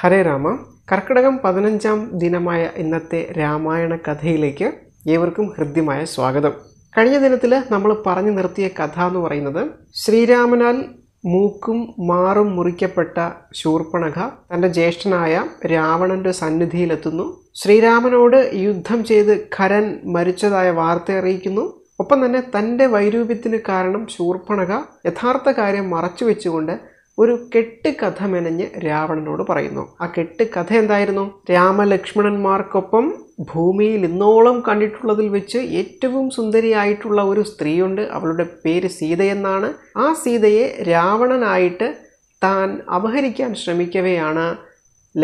ഹരേ രാമ കർക്കിടകം പതിനഞ്ചാം ദിനമായ ഇന്നത്തെ രാമായണ കഥയിലേക്ക് ഏവർക്കും ഹൃദ്യമായ സ്വാഗതം കഴിഞ്ഞ ദിനത്തിൽ നമ്മൾ പറഞ്ഞു നിർത്തിയ കഥ എന്ന് പറയുന്നത് ശ്രീരാമനാൽ മൂക്കും മാറും മുറിക്കപ്പെട്ട ശൂർപ്പണഖ തൻ്റെ ജ്യേഷ്ഠനായ രാവണന്റെ സന്നിധിയിലെത്തുന്നു ശ്രീരാമനോട് യുദ്ധം ചെയ്ത് ഖരൻ മരിച്ചതായ വാർത്ത അറിയിക്കുന്നു ഒപ്പം തന്നെ തൻ്റെ വൈരൂപ്യത്തിന് കാരണം ശൂർപ്പണഖ യഥാർത്ഥ കാര്യം മറച്ചു വെച്ചുകൊണ്ട് ഒരു കെട്ടുകഥ മെനഞ്ഞ് രാവണനോട് പറയുന്നു ആ കെട്ടുകഥ എന്തായിരുന്നു രാമലക്ഷ്മണന്മാർക്കൊപ്പം ഭൂമിയിൽ ഇന്നോളം കണ്ടിട്ടുള്ളതിൽ വെച്ച് ഏറ്റവും സുന്ദരിയായിട്ടുള്ള ഒരു സ്ത്രീയുണ്ട് അവളുടെ പേര് സീതയെന്നാണ് ആ സീതയെ രാവണനായിട്ട് താൻ അപഹരിക്കാൻ ശ്രമിക്കവെയാണ്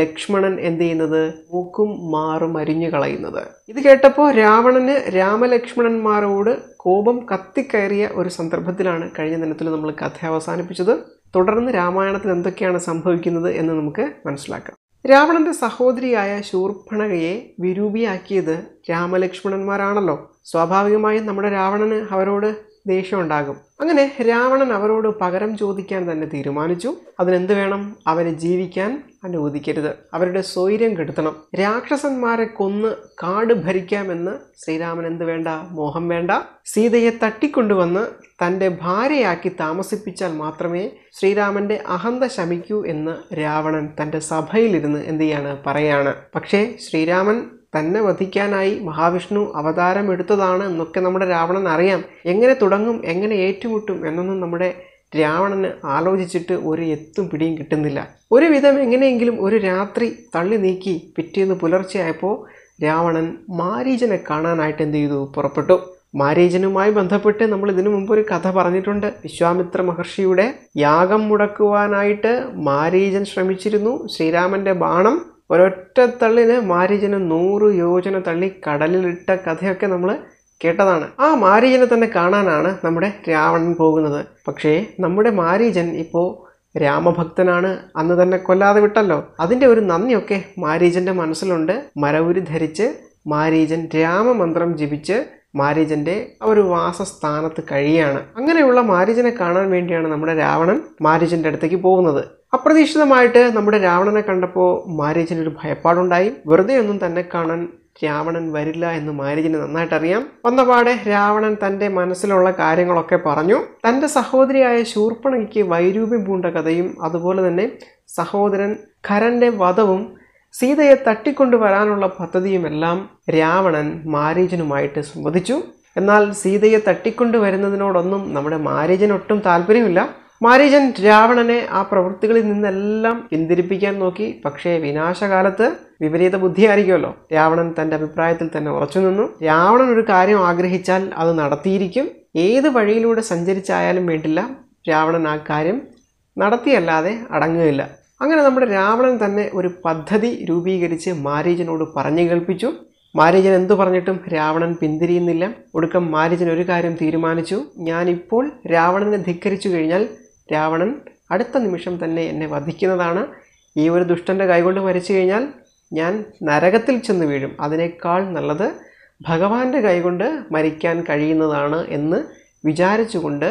ലക്ഷ്മണൻ എന്ത് ചെയ്യുന്നത് മൂക്കും മാറും അരിഞ്ഞു കളയുന്നത് ഇത് കേട്ടപ്പോൾ രാവണന് രാമലക്ഷ്മണന്മാരോട് കോപം കത്തിക്കയറിയ ഒരു സന്ദർഭത്തിലാണ് കഴിഞ്ഞ ദിനത്തിൽ നമ്മൾ കഥ അവസാനിപ്പിച്ചത് തുടർന്ന് രാമായണത്തിൽ എന്തൊക്കെയാണ് സംഭവിക്കുന്നത് എന്ന് നമുക്ക് മനസ്സിലാക്കാം രാവണന്റെ സഹോദരിയായ ശൂർഭണകയെ വിരൂപിയാക്കിയത് രാമലക്ഷ്മണന്മാരാണല്ലോ സ്വാഭാവികമായും നമ്മുടെ രാവണന് അവരോട് ദേഷ്യം ഉണ്ടാകും അങ്ങനെ രാവണൻ അവരോട് പകരം ചോദിക്കാൻ തന്നെ തീരുമാനിച്ചു അതിനെന്ത് വേണം അവരെ ജീവിക്കാൻ അനുവദിക്കരുത് അവരുടെ സ്വൈര്യം കെടുത്തണം രാക്ഷസന്മാരെ കൊന്ന് കാട് ഭരിക്കാമെന്ന് ശ്രീരാമൻ എന്ത് വേണ്ട മോഹം വേണ്ട സീതയെ തട്ടിക്കൊണ്ടുവന്ന് തൻ്റെ ഭാര്യയാക്കി താമസിപ്പിച്ചാൽ മാത്രമേ ശ്രീരാമൻ്റെ അഹന്ത ശമിക്കൂ എന്ന് രാവണൻ തൻ്റെ സഭയിലിരുന്ന് എന്ത് ചെയ്യാണ് പറയാണ് പക്ഷേ ശ്രീരാമൻ തന്നെ വധിക്കാനായി മഹാവിഷ്ണു അവതാരം എടുത്തതാണ് എന്നൊക്കെ നമ്മുടെ രാവണൻ അറിയാം എങ്ങനെ തുടങ്ങും എങ്ങനെ ഏറ്റുമുട്ടും എന്നൊന്നും നമ്മുടെ രാവണന് ആലോചിച്ചിട്ട് ഒരു എത്തും പിടിയും കിട്ടുന്നില്ല ഒരുവിധം എങ്ങനെയെങ്കിലും ഒരു രാത്രി തള്ളി നീക്കി പിറ്റേന്ന് പുലർച്ചെയായപ്പോൾ രാവണൻ മാരീജനെ കാണാനായിട്ട് എന്ത് ചെയ്തു പുറപ്പെട്ടു മാരീജനുമായി ബന്ധപ്പെട്ട് നമ്മൾ ഇതിനു മുമ്പ് ഒരു കഥ പറഞ്ഞിട്ടുണ്ട് വിശ്വാമിത്ര മഹർഷിയുടെ യാഗം മുടക്കുവാനായിട്ട് മാരീജൻ ശ്രമിച്ചിരുന്നു ശ്രീരാമൻ്റെ ബാണം ഒരൊറ്റ തള്ളിന് മാരീചന് നൂറ് യോജന തള്ളി കടലിലിട്ട കഥയൊക്കെ നമ്മൾ കേട്ടതാണ് ആ മാരീജനെ തന്നെ കാണാനാണ് നമ്മുടെ രാവണൻ പോകുന്നത് പക്ഷേ നമ്മുടെ മാരീജൻ ഇപ്പോൾ രാമഭക്തനാണ് അന്ന് തന്നെ കൊല്ലാതെ വിട്ടല്ലോ അതിൻ്റെ ഒരു നന്ദിയൊക്കെ മാരീജൻ്റെ മനസ്സിലുണ്ട് മരവുരി ധരിച്ച് മാരീജൻ രാമമന്ത്രം ജപിച്ച് മാരീജന്റെ ഒരു വാസസ്ഥാനത്ത് കഴിയാണ് അങ്ങനെയുള്ള മാരീജനെ കാണാൻ വേണ്ടിയാണ് നമ്മുടെ രാവണൻ മാരീജൻ്റെ അടുത്തേക്ക് പോകുന്നത് അപ്രതീക്ഷിതമായിട്ട് നമ്മുടെ രാവണനെ കണ്ടപ്പോൾ മാരീജന് ഒരു ഭയപ്പാടുണ്ടായി വെറുതെ ഒന്നും തന്നെ കാണാൻ രാവണൻ വരില്ല എന്ന് മാരീചിന് നന്നായിട്ടറിയാം അറിയാം വന്നപാടെ രാവണൻ തൻ്റെ മനസ്സിലുള്ള കാര്യങ്ങളൊക്കെ പറഞ്ഞു തൻ്റെ സഹോദരിയായ ശൂർപ്പണയ്ക്ക് വൈരൂപ്യം പൂണ്ട കഥയും അതുപോലെ തന്നെ സഹോദരൻ ഖരൻ്റെ വധവും സീതയെ തട്ടിക്കൊണ്ടുവരാനുള്ള പദ്ധതിയുമെല്ലാം രാവണൻ മാരീജനുമായിട്ട് സംവദിച്ചു എന്നാൽ സീതയെ തട്ടിക്കൊണ്ടുവരുന്നതിനോടൊന്നും നമ്മുടെ മാരീജനൊട്ടും താല്പര്യമില്ല മാരീജൻ രാവണനെ ആ പ്രവൃത്തികളിൽ നിന്നെല്ലാം പിന്തിരിപ്പിക്കാൻ നോക്കി പക്ഷേ വിനാശകാലത്ത് വിപരീത ബുദ്ധിയായിരിക്കുമല്ലോ രാവണൻ തൻ്റെ അഭിപ്രായത്തിൽ തന്നെ ഉറച്ചു നിന്നു രാവണൻ ഒരു കാര്യം ആഗ്രഹിച്ചാൽ അത് നടത്തിയിരിക്കും ഏത് വഴിയിലൂടെ സഞ്ചരിച്ചായാലും വേണ്ടില്ല രാവണൻ ആ കാര്യം നടത്തിയല്ലാതെ അടങ്ങുകയില്ല അങ്ങനെ നമ്മുടെ രാവണൻ തന്നെ ഒരു പദ്ധതി രൂപീകരിച്ച് മാരീജനോട് പറഞ്ഞു കേൾപ്പിച്ചു മാരീജൻ എന്തു പറഞ്ഞിട്ടും രാവണൻ പിന്തിരിയുന്നില്ല ഒടുക്കം മാരീജൻ ഒരു കാര്യം തീരുമാനിച്ചു ഞാനിപ്പോൾ രാവണനെ ധിക്കരിച്ചു കഴിഞ്ഞാൽ രാവണൻ അടുത്ത നിമിഷം തന്നെ എന്നെ വധിക്കുന്നതാണ് ഈ ഒരു ദുഷ്ടൻ്റെ കൈകൊണ്ട് മരിച്ചു കഴിഞ്ഞാൽ ഞാൻ നരകത്തിൽ ചെന്ന് വീഴും അതിനേക്കാൾ നല്ലത് ഭഗവാന്റെ കൈകൊണ്ട് മരിക്കാൻ കഴിയുന്നതാണ് എന്ന് വിചാരിച്ചുകൊണ്ട്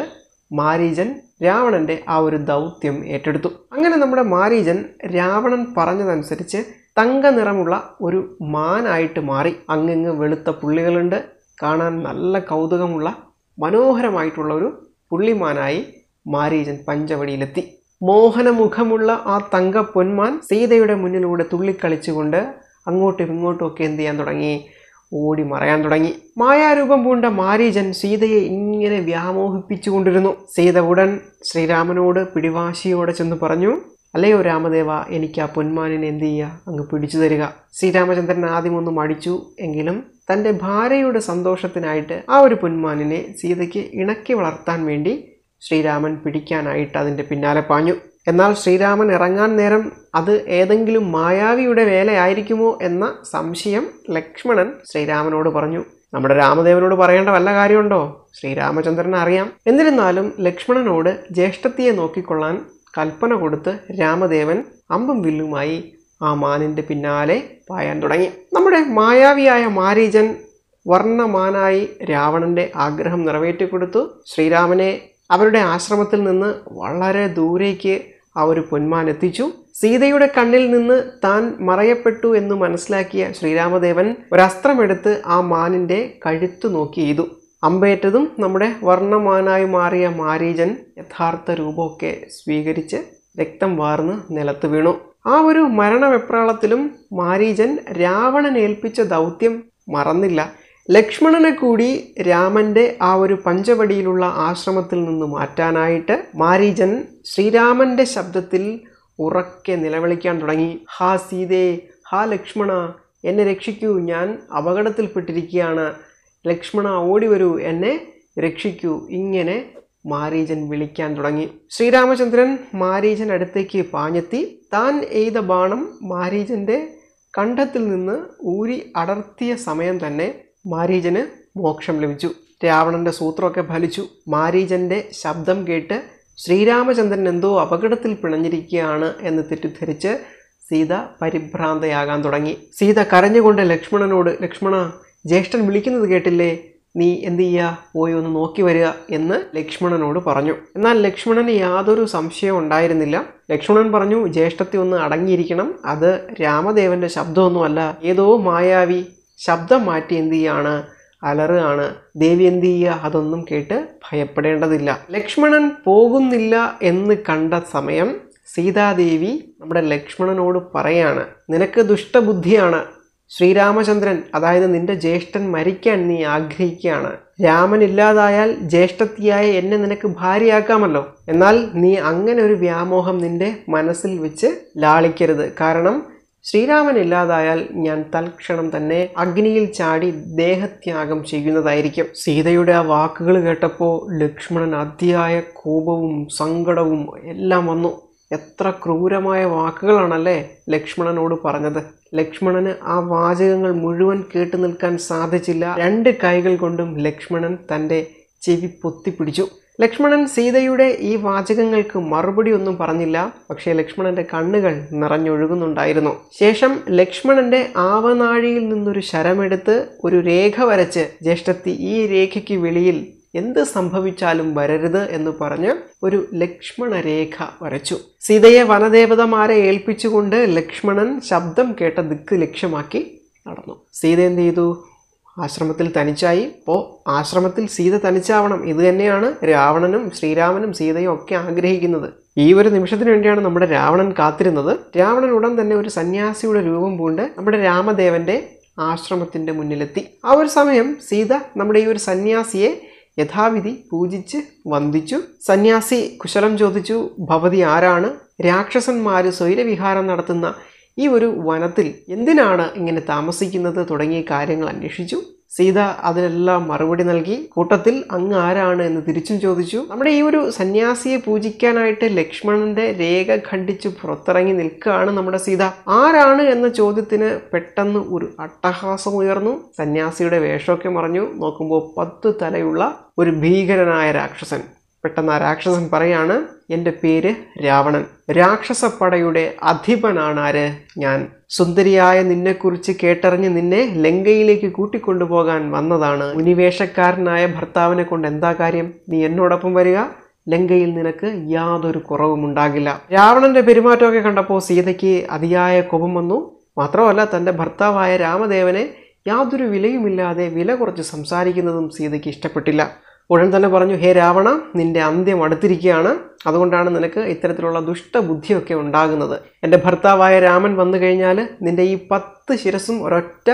മാരീജൻ രാവണൻ്റെ ആ ഒരു ദൗത്യം ഏറ്റെടുത്തു അങ്ങനെ നമ്മുടെ മാരീജൻ രാവണൻ പറഞ്ഞതനുസരിച്ച് തങ്ക നിറമുള്ള ഒരു മാനായിട്ട് മാറി അങ്ങിങ്ങ് വെളുത്ത പുള്ളികളുണ്ട് കാണാൻ നല്ല കൗതുകമുള്ള മനോഹരമായിട്ടുള്ള ഒരു പുള്ളിമാനായി മാരീചൻ പഞ്ചവടിയിലെത്തി മോഹനമുഖമുള്ള ആ തങ്ക പൊന്മാൻ സീതയുടെ മുന്നിലൂടെ തുള്ളിക്കളിച്ചുകൊണ്ട് അങ്ങോട്ടും ഇങ്ങോട്ടും ഒക്കെ എന്ത് ചെയ്യാൻ തുടങ്ങി ഓടി മറയാൻ തുടങ്ങി മായാരൂപം പൂണ്ട മാരീചൻ സീതയെ ഇങ്ങനെ വ്യാമോഹിപ്പിച്ചുകൊണ്ടിരുന്നു സീത ഉടൻ ശ്രീരാമനോട് പിടിവാശിയോടെ ചെന്ന് പറഞ്ഞു അല്ലയോ രാമദേവ എനിക്ക് ആ പൊന്മാനിനെ എന്ത് ചെയ്യുക അങ്ങ് പിടിച്ചു തരിക ശ്രീരാമചന്ദ്രൻ ആദ്യമൊന്നും അടിച്ചു എങ്കിലും തൻ്റെ ഭാര്യയുടെ സന്തോഷത്തിനായിട്ട് ആ ഒരു പൊന്മാനിനെ സീതയ്ക്ക് ഇണക്കി വളർത്താൻ വേണ്ടി ശ്രീരാമൻ പിടിക്കാനായിട്ട് അതിൻ്റെ പിന്നാലെ പാഞ്ഞു എന്നാൽ ശ്രീരാമൻ ഇറങ്ങാൻ നേരം അത് ഏതെങ്കിലും മായാവിയുടെ വേലയായിരിക്കുമോ എന്ന സംശയം ലക്ഷ്മണൻ ശ്രീരാമനോട് പറഞ്ഞു നമ്മുടെ രാമദേവനോട് പറയേണ്ട വല്ല കാര്യമുണ്ടോ ശ്രീരാമചന്ദ്രൻ അറിയാം എന്നിരുന്നാലും ലക്ഷ്മണനോട് ജ്യേഷ്ഠത്തിയെ നോക്കിക്കൊള്ളാൻ കൽപ്പന കൊടുത്ത് രാമദേവൻ അമ്പും വില്ലുമായി ആ മാനിൻ്റെ പിന്നാലെ പായാൻ തുടങ്ങി നമ്മുടെ മായാവിയായ മാരീജൻ വർണ്ണമാനായി രാവണന്റെ ആഗ്രഹം നിറവേറ്റിക്കൊടുത്തു ശ്രീരാമനെ അവരുടെ ആശ്രമത്തിൽ നിന്ന് വളരെ ദൂരേക്ക് ആ ഒരു പൊന്മാൻ എത്തിച്ചു സീതയുടെ കണ്ണിൽ നിന്ന് താൻ മറയപ്പെട്ടു എന്ന് മനസ്സിലാക്കിയ ശ്രീരാമദേവൻ ഒരസ്ത്രമെടുത്ത് ആ മാനിൻ്റെ കഴുത്തു നോക്കി എയ്തു അമ്പേറ്റതും നമ്മുടെ വർണ്ണമാനായി മാറിയ മാരീജൻ യഥാർത്ഥ രൂപമൊക്കെ സ്വീകരിച്ച് രക്തം വാർന്ന് നിലത്ത് വീണു ആ ഒരു മരണവെപ്രാളത്തിലും മാരീജൻ രാവണൻ ഏൽപ്പിച്ച ദൗത്യം മറന്നില്ല ലക്ഷ്മണനെ കൂടി രാമൻ്റെ ആ ഒരു പഞ്ചവടിയിലുള്ള ആശ്രമത്തിൽ നിന്ന് മാറ്റാനായിട്ട് മാരീജൻ ശ്രീരാമൻ്റെ ശബ്ദത്തിൽ ഉറക്കെ നിലവിളിക്കാൻ തുടങ്ങി ഹാ സീതേ ഹാ ലക്ഷ്മണ എന്നെ രക്ഷിക്കൂ ഞാൻ അപകടത്തിൽപ്പെട്ടിരിക്കുകയാണ് ലക്ഷ്മണ ഓടി വരൂ എന്നെ രക്ഷിക്കൂ ഇങ്ങനെ മാരീജൻ വിളിക്കാൻ തുടങ്ങി ശ്രീരാമചന്ദ്രൻ മാരീജൻ അടുത്തേക്ക് പാഞ്ഞെത്തി താൻ എയ്ത ബാണം മാരീജൻ്റെ കണ്ഠത്തിൽ നിന്ന് ഊരി അടർത്തിയ സമയം തന്നെ മാരീജന് മോക്ഷം ലഭിച്ചു രാവണൻ്റെ സൂത്രമൊക്കെ ഫലിച്ചു മാരീജന്റെ ശബ്ദം കേട്ട് ശ്രീരാമചന്ദ്രൻ എന്തോ അപകടത്തിൽ പിണഞ്ഞിരിക്കുകയാണ് എന്ന് തെറ്റിദ്ധരിച്ച് സീത പരിഭ്രാന്തയാകാൻ തുടങ്ങി സീത കരഞ്ഞുകൊണ്ട് ലക്ഷ്മണനോട് ലക്ഷ്മണ ജ്യേഷ്ഠൻ വിളിക്കുന്നത് കേട്ടില്ലേ നീ എന്ത് ചെയ്യുക പോയി ഒന്ന് നോക്കി വരിക എന്ന് ലക്ഷ്മണനോട് പറഞ്ഞു എന്നാൽ ലക്ഷ്മണന് യാതൊരു സംശയവും ഉണ്ടായിരുന്നില്ല ലക്ഷ്മണൻ പറഞ്ഞു ജ്യേഷ്ഠത്തെ ഒന്ന് അടങ്ങിയിരിക്കണം അത് രാമദേവന്റെ ശബ്ദമൊന്നുമല്ല ഏതോ മായാവി ശബ്ദം മാറ്റി എന്ത് ചെയ്യാണ് അലറുകയാണ് ദേവി എന്ത് ചെയ്യുക അതൊന്നും കേട്ട് ഭയപ്പെടേണ്ടതില്ല ലക്ഷ്മണൻ പോകുന്നില്ല എന്ന് കണ്ട സമയം സീതാദേവി നമ്മുടെ ലക്ഷ്മണനോട് പറയാണ് നിനക്ക് ദുഷ്ടബുദ്ധിയാണ് ശ്രീരാമചന്ദ്രൻ അതായത് നിന്റെ ജ്യേഷ്ഠൻ മരിക്കാൻ നീ ആഗ്രഹിക്കുകയാണ് രാമൻ ഇല്ലാതായാൽ ജ്യേഷ്ഠത്തിയായ എന്നെ നിനക്ക് ഭാര്യയാക്കാമല്ലോ എന്നാൽ നീ അങ്ങനെ ഒരു വ്യാമോഹം നിന്റെ മനസ്സിൽ വെച്ച് ലാളിക്കരുത് കാരണം ശ്രീരാമൻ ഇല്ലാതായാൽ ഞാൻ തൽക്ഷണം തന്നെ അഗ്നിയിൽ ചാടി ദേഹത്യാഗം ചെയ്യുന്നതായിരിക്കും സീതയുടെ ആ വാക്കുകൾ കേട്ടപ്പോൾ ലക്ഷ്മണൻ അതിയായ കോപവും സങ്കടവും എല്ലാം വന്നു എത്ര ക്രൂരമായ വാക്കുകളാണല്ലേ ലക്ഷ്മണനോട് പറഞ്ഞത് ലക്ഷ്മണന് ആ വാചകങ്ങൾ മുഴുവൻ കേട്ടു നിൽക്കാൻ സാധിച്ചില്ല രണ്ട് കൈകൾ കൊണ്ടും ലക്ഷ്മണൻ തൻ്റെ ചെവി പൊത്തിപ്പിടിച്ചു ലക്ഷ്മണൻ സീതയുടെ ഈ വാചകങ്ങൾക്ക് മറുപടി ഒന്നും പറഞ്ഞില്ല പക്ഷേ ലക്ഷ്മണന്റെ കണ്ണുകൾ നിറഞ്ഞൊഴുകുന്നുണ്ടായിരുന്നു ശേഷം ലക്ഷ്മണന്റെ ആവനാഴിയിൽ നിന്നൊരു ശരമെടുത്ത് ഒരു രേഖ വരച്ച് ജ്യേഷ്ഠത്തി ഈ രേഖയ്ക്ക് വെളിയിൽ എന്ത് സംഭവിച്ചാലും വരരുത് എന്ന് പറഞ്ഞ് ഒരു ലക്ഷ്മണ രേഖ വരച്ചു സീതയെ വനദേവതമാരെ ഏൽപ്പിച്ചുകൊണ്ട് ലക്ഷ്മണൻ ശബ്ദം കേട്ട ദിക്ക് ലക്ഷ്യമാക്കി നടന്നു സീത എന്ത് ചെയ്തു ആശ്രമത്തിൽ തനിച്ചായി ഇപ്പോൾ ആശ്രമത്തിൽ സീത തനിച്ചാവണം ഇത് തന്നെയാണ് രാവണനും ശ്രീരാമനും സീതയും ഒക്കെ ആഗ്രഹിക്കുന്നത് ഈ ഒരു നിമിഷത്തിന് വേണ്ടിയാണ് നമ്മുടെ രാവണൻ കാത്തിരുന്നത് രാവണൻ ഉടൻ തന്നെ ഒരു സന്യാസിയുടെ രൂപം പൂണ്ട് നമ്മുടെ രാമദേവന്റെ ആശ്രമത്തിന്റെ മുന്നിലെത്തി ആ ഒരു സമയം സീത നമ്മുടെ ഈ ഒരു സന്യാസിയെ യഥാവിധി പൂജിച്ച് വന്ദിച്ചു സന്യാസി കുശലം ചോദിച്ചു ഭവതി ആരാണ് രാക്ഷസന്മാർ സ്വൈരവിഹാരം നടത്തുന്ന ഈ ഒരു വനത്തിൽ എന്തിനാണ് ഇങ്ങനെ താമസിക്കുന്നത് തുടങ്ങിയ കാര്യങ്ങൾ അന്വേഷിച്ചു സീത അതിനെല്ലാം മറുപടി നൽകി കൂട്ടത്തിൽ അങ്ങ് ആരാണ് എന്ന് തിരിച്ചും ചോദിച്ചു നമ്മുടെ ഈ ഒരു സന്യാസിയെ പൂജിക്കാനായിട്ട് ലക്ഷ്മണന്റെ രേഖ ഖണ്ഡിച്ചു പുറത്തിറങ്ങി നിൽക്കുകയാണ് നമ്മുടെ സീത ആരാണ് എന്ന ചോദ്യത്തിന് പെട്ടെന്ന് ഒരു അട്ടഹാസം ഉയർന്നു സന്യാസിയുടെ വേഷമൊക്കെ മറഞ്ഞു നോക്കുമ്പോൾ പത്ത് തലയുള്ള ഒരു ഭീകരനായ രാക്ഷസൻ പെട്ടെന്ന് ആ രാക്ഷസൻ പറയാണ് എൻ്റെ പേര് രാവണൻ രാക്ഷസപ്പടയുടെ അധിപനാണ് ആര് ഞാൻ സുന്ദരിയായ നിന്നെക്കുറിച്ച് കേട്ടറിഞ്ഞ് നിന്നെ ലങ്കയിലേക്ക് കൂട്ടിക്കൊണ്ടുപോകാൻ വന്നതാണ് ഉനിവേഷക്കാരനായ ഭർത്താവിനെ കൊണ്ട് എന്താ കാര്യം നീ എന്നോടൊപ്പം വരിക ലങ്കയിൽ നിനക്ക് യാതൊരു കുറവും ഉണ്ടാകില്ല രാവണന്റെ പെരുമാറ്റമൊക്കെ കണ്ടപ്പോൾ സീതയ്ക്ക് അതിയായ കോപം വന്നു മാത്രമല്ല തൻ്റെ ഭർത്താവായ രാമദേവനെ യാതൊരു വിലയുമില്ലാതെ വില കുറച്ച് സംസാരിക്കുന്നതും സീതയ്ക്ക് ഇഷ്ടപ്പെട്ടില്ല ഉടൻ തന്നെ പറഞ്ഞു ഹേ രാവണ നിന്റെ അന്ത്യം അടുത്തിരിക്കുകയാണ് അതുകൊണ്ടാണ് നിനക്ക് ഇത്തരത്തിലുള്ള ദുഷ്ടബുദ്ധിയൊക്കെ ഉണ്ടാകുന്നത് എൻ്റെ ഭർത്താവായ രാമൻ വന്നു കഴിഞ്ഞാൽ നിന്റെ ഈ പത്ത് ശിരസും ഒരൊറ്റ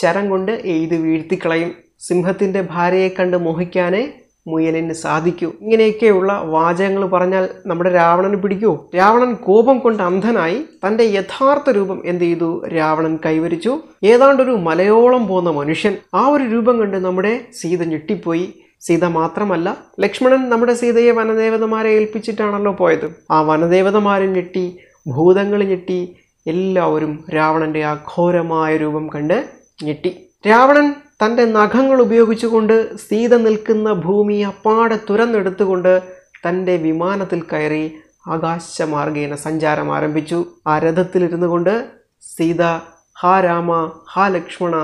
ശരം കൊണ്ട് എഴുതി വീഴ്ത്തിക്കളയും സിംഹത്തിൻ്റെ ഭാര്യയെ കണ്ട് മോഹിക്കാനേ മുയലിന് സാധിക്കൂ ഇങ്ങനെയൊക്കെയുള്ള വാചകങ്ങൾ പറഞ്ഞാൽ നമ്മുടെ രാവണന് പിടിക്കൂ രാവണൻ കോപം കൊണ്ട് അന്ധനായി തൻ്റെ യഥാർത്ഥ രൂപം എന്ത് ചെയ്തു രാവണൻ കൈവരിച്ചു ഏതാണ്ടൊരു മലയോളം പോകുന്ന മനുഷ്യൻ ആ ഒരു രൂപം കണ്ട് നമ്മുടെ സീത ഞെട്ടിപ്പോയി സീത മാത്രമല്ല ലക്ഷ്മണൻ നമ്മുടെ സീതയെ വനദേവതമാരെ ഏൽപ്പിച്ചിട്ടാണല്ലോ പോയത് ആ വനദേവതമാരെ ഞെട്ടി ഭൂതങ്ങൾ ഞെട്ടി എല്ലാവരും രാവണന്റെ അഘോരമായ രൂപം കണ്ട് ഞെട്ടി രാവണൻ തൻ്റെ നഖങ്ങൾ ഉപയോഗിച്ചുകൊണ്ട് സീത നിൽക്കുന്ന ഭൂമി അപ്പാടെ തുരന്നെടുത്തുകൊണ്ട് തൻ്റെ വിമാനത്തിൽ കയറി ആകാശമാർഗേന സഞ്ചാരം ആരംഭിച്ചു ആ രഥത്തിലിരുന്നു കൊണ്ട് സീത ഹാ രാമ ഹാ ലക്ഷ്മണ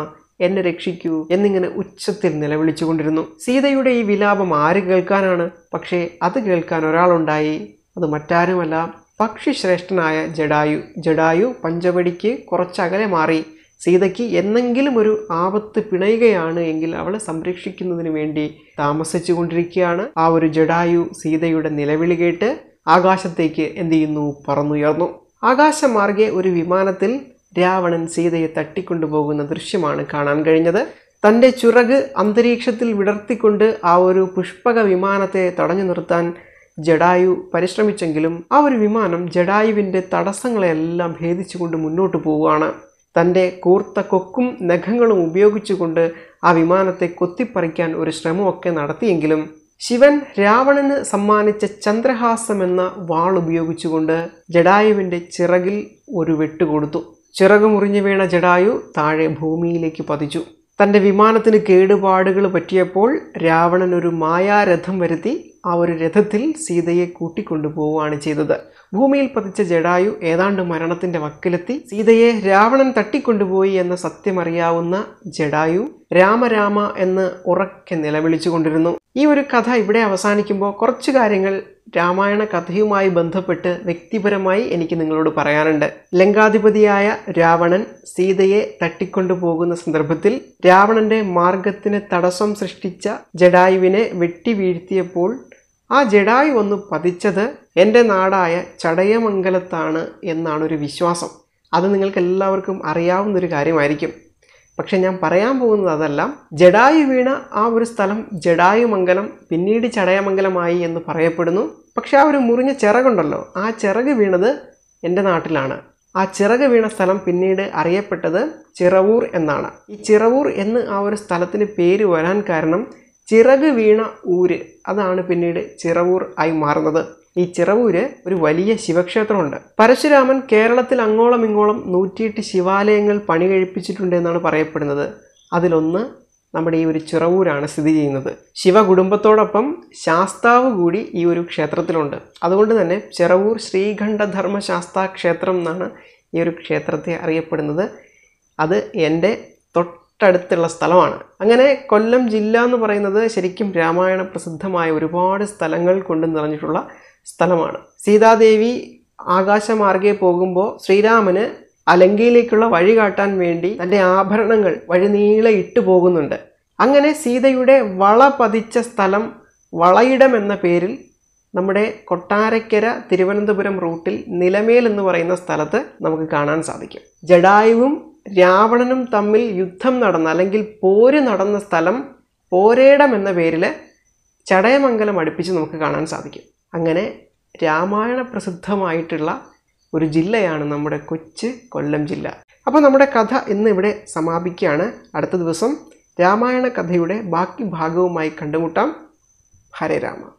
എന്നെ രക്ഷിക്കൂ എന്നിങ്ങനെ ഉച്ചത്തിൽ നിലവിളിച്ചുകൊണ്ടിരുന്നു സീതയുടെ ഈ വിലാപം ആര് കേൾക്കാനാണ് പക്ഷേ അത് കേൾക്കാൻ ഒരാളുണ്ടായി അത് മറ്റാരുമല്ല പക്ഷിശ്രേഷ്ഠനായ ജഡായു ജഡായു പഞ്ചവടിക്ക് കുറച്ചകലെ മാറി സീതയ്ക്ക് എന്തെങ്കിലും ഒരു ആപത്ത് പിണയുകയാണ് എങ്കിൽ അവളെ സംരക്ഷിക്കുന്നതിന് വേണ്ടി താമസിച്ചു കൊണ്ടിരിക്കുകയാണ് ആ ഒരു ജഡായു സീതയുടെ നിലവിളി കേട്ട് ആകാശത്തേക്ക് എന്ത് ചെയ്യുന്നു പറന്നുയർന്നു ആകാശമാർഗെ ഒരു വിമാനത്തിൽ രാവണൻ സീതയെ തട്ടിക്കൊണ്ടുപോകുന്ന ദൃശ്യമാണ് കാണാൻ കഴിഞ്ഞത് തൻ്റെ ചുറക് അന്തരീക്ഷത്തിൽ വിടർത്തിക്കൊണ്ട് ആ ഒരു പുഷ്പക വിമാനത്തെ തടഞ്ഞു നിർത്താൻ ജഡായു പരിശ്രമിച്ചെങ്കിലും ആ ഒരു വിമാനം ജഡായുവിൻ്റെ തടസ്സങ്ങളെല്ലാം ഭേദിച്ചുകൊണ്ട് മുന്നോട്ട് പോവുകയാണ് തൻ്റെ കൂർത്ത കൊക്കും നഖങ്ങളും ഉപയോഗിച്ചുകൊണ്ട് ആ വിമാനത്തെ കൊത്തിപ്പറിക്കാൻ ഒരു ശ്രമമൊക്കെ നടത്തിയെങ്കിലും ശിവൻ രാവണന് സമ്മാനിച്ച ചന്ദ്രഹാസം എന്ന വാൾ ഉപയോഗിച്ചുകൊണ്ട് ജഡായുവിൻ്റെ ചിറകിൽ ഒരു വെട്ടുകൊടുത്തു ചിറകു മുറിഞ്ഞു വീണ ജഡായു താഴെ ഭൂമിയിലേക്ക് പതിച്ചു തൻ്റെ വിമാനത്തിന് കേടുപാടുകൾ പറ്റിയപ്പോൾ രാവണൻ ഒരു മായാരഥം വരുത്തി ആ ഒരു രഥത്തിൽ സീതയെ കൂട്ടിക്കൊണ്ടുപോവുകയാണ് ചെയ്തത് ഭൂമിയിൽ പതിച്ച ജഡായു ഏതാണ്ട് മരണത്തിൻ്റെ വക്കിലെത്തി സീതയെ രാവണൻ തട്ടിക്കൊണ്ടുപോയി എന്ന സത്യമറിയാവുന്ന ജഡായു രാമരാമ എന്ന് ഉറക്കെ നിലവിളിച്ചുകൊണ്ടിരുന്നു ഈ ഒരു കഥ ഇവിടെ അവസാനിക്കുമ്പോൾ കുറച്ച് കാര്യങ്ങൾ രാമായണ കഥയുമായി ബന്ധപ്പെട്ട് വ്യക്തിപരമായി എനിക്ക് നിങ്ങളോട് പറയാനുണ്ട് ലങ്കാധിപതിയായ രാവണൻ സീതയെ തട്ടിക്കൊണ്ടുപോകുന്ന സന്ദർഭത്തിൽ രാവണന്റെ മാർഗത്തിന് തടസ്സം സൃഷ്ടിച്ച ജഡായുവിനെ വെട്ടി വീഴ്ത്തിയപ്പോൾ ആ ജഡായു ഒന്ന് പതിച്ചത് എൻ്റെ നാടായ ചടയമംഗലത്താണ് എന്നാണ് ഒരു വിശ്വാസം അത് നിങ്ങൾക്ക് എല്ലാവർക്കും അറിയാവുന്നൊരു കാര്യമായിരിക്കും പക്ഷെ ഞാൻ പറയാൻ പോകുന്നത് അതല്ല ജഡായു വീണ ആ ഒരു സ്ഥലം ജഡായുമംഗലം പിന്നീട് ചടയമംഗലമായി എന്ന് പറയപ്പെടുന്നു പക്ഷെ ആ ഒരു മുറിഞ്ഞ ചിറകുണ്ടല്ലോ ആ ചിറക് വീണത് എൻ്റെ നാട്ടിലാണ് ആ ചിറക് വീണ സ്ഥലം പിന്നീട് അറിയപ്പെട്ടത് ചിറവൂർ എന്നാണ് ഈ ചിറവൂർ എന്ന് ആ ഒരു സ്ഥലത്തിന് പേര് വരാൻ കാരണം ചിറക് വീണ ഊര് അതാണ് പിന്നീട് ചിറവൂർ ആയി മാറുന്നത് ഈ ചിറവൂര് ഒരു വലിയ ശിവക്ഷേത്രമുണ്ട് പരശുരാമൻ കേരളത്തിൽ അങ്ങോളം ഇങ്ങോളം നൂറ്റിയെട്ട് ശിവാലയങ്ങൾ പണി കഴിപ്പിച്ചിട്ടുണ്ട് എന്നാണ് പറയപ്പെടുന്നത് അതിലൊന്ന് നമ്മുടെ ഈ ഒരു ചിറവൂരാണ് സ്ഥിതി ചെയ്യുന്നത് ശിവകുടുംബത്തോടൊപ്പം ശാസ്താവ് കൂടി ഈ ഒരു ക്ഷേത്രത്തിലുണ്ട് അതുകൊണ്ട് തന്നെ ചിറവൂർ ശ്രീഖണ്ഡധർമ്മ ശാസ്താ ക്ഷേത്രം എന്നാണ് ഈ ഒരു ക്ഷേത്രത്തെ അറിയപ്പെടുന്നത് അത് എൻ്റെ തൊട്ടടുത്തുള്ള സ്ഥലമാണ് അങ്ങനെ കൊല്ലം ജില്ല എന്ന് പറയുന്നത് ശരിക്കും രാമായണ പ്രസിദ്ധമായ ഒരുപാട് സ്ഥലങ്ങൾ കൊണ്ട് നിറഞ്ഞിട്ടുള്ള സ്ഥലമാണ് സീതാദേവി ആകാശമാർഗെ പോകുമ്പോൾ ശ്രീരാമന് അലങ്കയിലേക്കുള്ള വഴി കാട്ടാൻ വേണ്ടി തൻ്റെ ആഭരണങ്ങൾ വഴിനീളെ ഇട്ടു പോകുന്നുണ്ട് അങ്ങനെ സീതയുടെ വള പതിച്ച സ്ഥലം വളയിടം എന്ന പേരിൽ നമ്മുടെ കൊട്ടാരക്കര തിരുവനന്തപുരം റൂട്ടിൽ നിലമേൽ എന്ന് പറയുന്ന സ്ഥലത്ത് നമുക്ക് കാണാൻ സാധിക്കും ജഡായുവും രാവണനും തമ്മിൽ യുദ്ധം നടന്ന അല്ലെങ്കിൽ പോര് നടന്ന സ്ഥലം പോരേടം എന്ന പേരിൽ ചടയമംഗലം അടുപ്പിച്ച് നമുക്ക് കാണാൻ സാധിക്കും അങ്ങനെ രാമായണ പ്രസിദ്ധമായിട്ടുള്ള ഒരു ജില്ലയാണ് നമ്മുടെ കൊച്ച് കൊല്ലം ജില്ല അപ്പോൾ നമ്മുടെ കഥ ഇന്ന് ഇവിടെ സമാപിക്കുകയാണ് അടുത്ത ദിവസം രാമായണ കഥയുടെ ബാക്കി ഭാഗവുമായി കണ്ടുമുട്ടാം ഹരേ രാമ